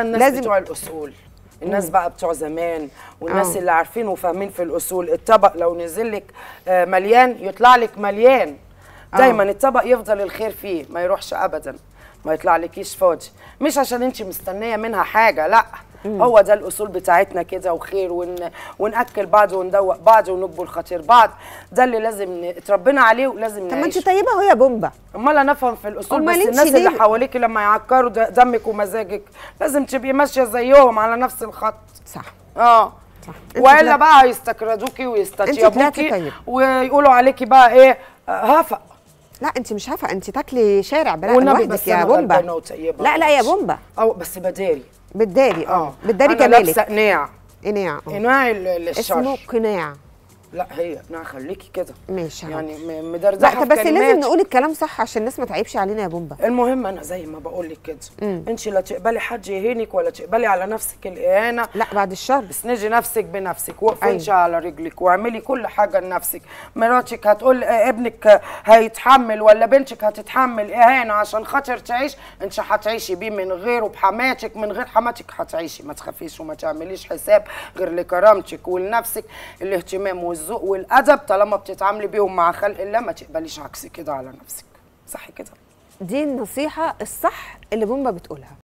الناس لازم بتوع الاصول الناس بقى بتوع زمان والناس أوه. اللي عارفين وفاهمين في الاصول الطبق لو نزل لك آه، مليان يطلع لك مليان دايما الطبق يفضل الخير فيه ما يروحش ابدا ما يطلع لكيش فاضي مش عشان انت مستنيه منها حاجه لا مم. هو ده الاصول بتاعتنا كده وخير ون... وناكل بعض وندوق بعض ونقبل خاطر بعض ده اللي لازم اتربينا عليه ولازم طب ما انت طيبه وهي بومبا امال انا افهم في الاصول بس الناس اللي حواليك لما يعكروا دمك ومزاجك لازم تبقي ماشيه زيهم على نفس الخط صح اه صح والا بقى يستكردوكي ويستطيبوكي طيب. ويقولوا عليكي بقى ايه هفق آه، لا انت مش هفق انت تاكلي شارع بلا لوحدك يا بومبا لا لا يا بومبا اه بس بداري بالداري آه. اه بالداري انا لابسه قناع قناع آه. قناع الشر اسمه قناع لا هي لا خليكي كده ماشي يعني مدردحه احنا بس كلمات. لازم نقول الكلام صح عشان الناس ما تعيبش علينا يا بومبا المهم انا زي ما بقول لك كده انت لا تقبلي حد يهينك ولا تقبلي على نفسك الاهانه لا بعد الشر اسندي نفسك بنفسك وقفي أيوه. على رجلك واعملي كل حاجه لنفسك مراتك هتقول آه، ابنك هيتحمل ولا بنتك هتتحمل اهانه عشان خاطر تعيش انت هتعيشي بيه من غيره بحماتك من غير حماتك هتعيشي ما تخافيش وما تعمليش حساب غير لكرامتك ولنفسك الاهتمام الذوق والادب طالما بتتعاملي بيهم مع خلق الله ما تقبليش عكس كده على نفسك صح كده دي النصيحه الصح اللي بومبا بتقولها